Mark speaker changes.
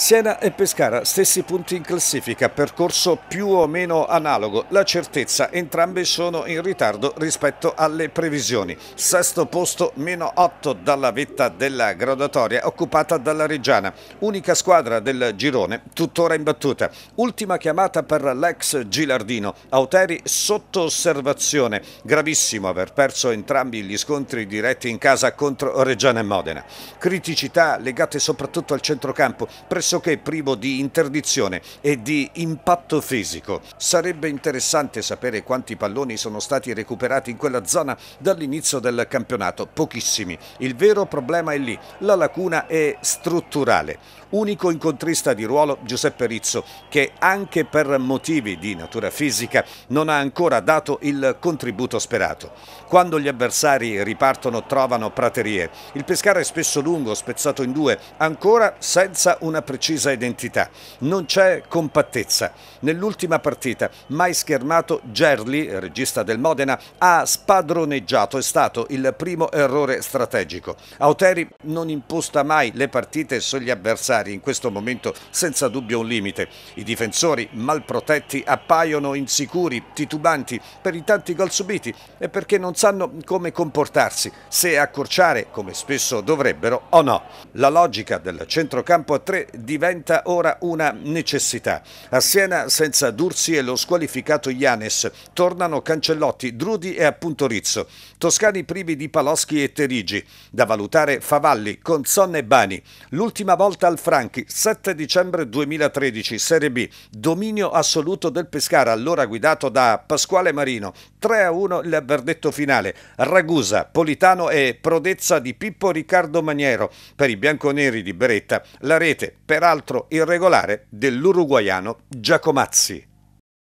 Speaker 1: Siena e Pescara, stessi punti in classifica, percorso più o meno analogo. La certezza, entrambe sono in ritardo rispetto alle previsioni. Sesto posto, meno 8 dalla vetta della graduatoria, occupata dalla Reggiana, unica squadra del girone, tuttora imbattuta. Ultima chiamata per l'ex Gilardino, Auteri sotto osservazione. Gravissimo aver perso entrambi gli scontri diretti in casa contro Reggiana e Modena. Criticità legate soprattutto al centrocampo, pressione pressoché privo di interdizione e di impatto fisico. Sarebbe interessante sapere quanti palloni sono stati recuperati in quella zona dall'inizio del campionato, pochissimi. Il vero problema è lì, la lacuna è strutturale unico incontrista di ruolo Giuseppe Rizzo che anche per motivi di natura fisica non ha ancora dato il contributo sperato. Quando gli avversari ripartono trovano praterie, il pescare è spesso lungo, spezzato in due, ancora senza una precisa identità. Non c'è compattezza. Nell'ultima partita, mai schermato, Gerli, regista del Modena, ha spadroneggiato, è stato il primo errore strategico. Auteri non imposta mai le partite sugli avversari avversari in questo momento senza dubbio un limite. I difensori mal protetti appaiono insicuri, titubanti per i tanti gol subiti e perché non sanno come comportarsi, se accorciare come spesso dovrebbero o no. La logica del centrocampo a tre diventa ora una necessità. A Siena senza Dursi e lo squalificato Ianes tornano Cancellotti, Drudi e appunto Rizzo. Toscani privi di Paloschi e Terigi. Da valutare Favalli, con Conzon e Bani. L'ultima volta al Franchi, 7 dicembre 2013, Serie B, dominio assoluto del Pescara, allora guidato da Pasquale Marino, 3-1 a il verdetto finale, Ragusa, Politano e Prodezza di Pippo Riccardo Maniero, per i bianconeri di Beretta, la rete, peraltro irregolare, dell'uruguaiano Giacomazzi.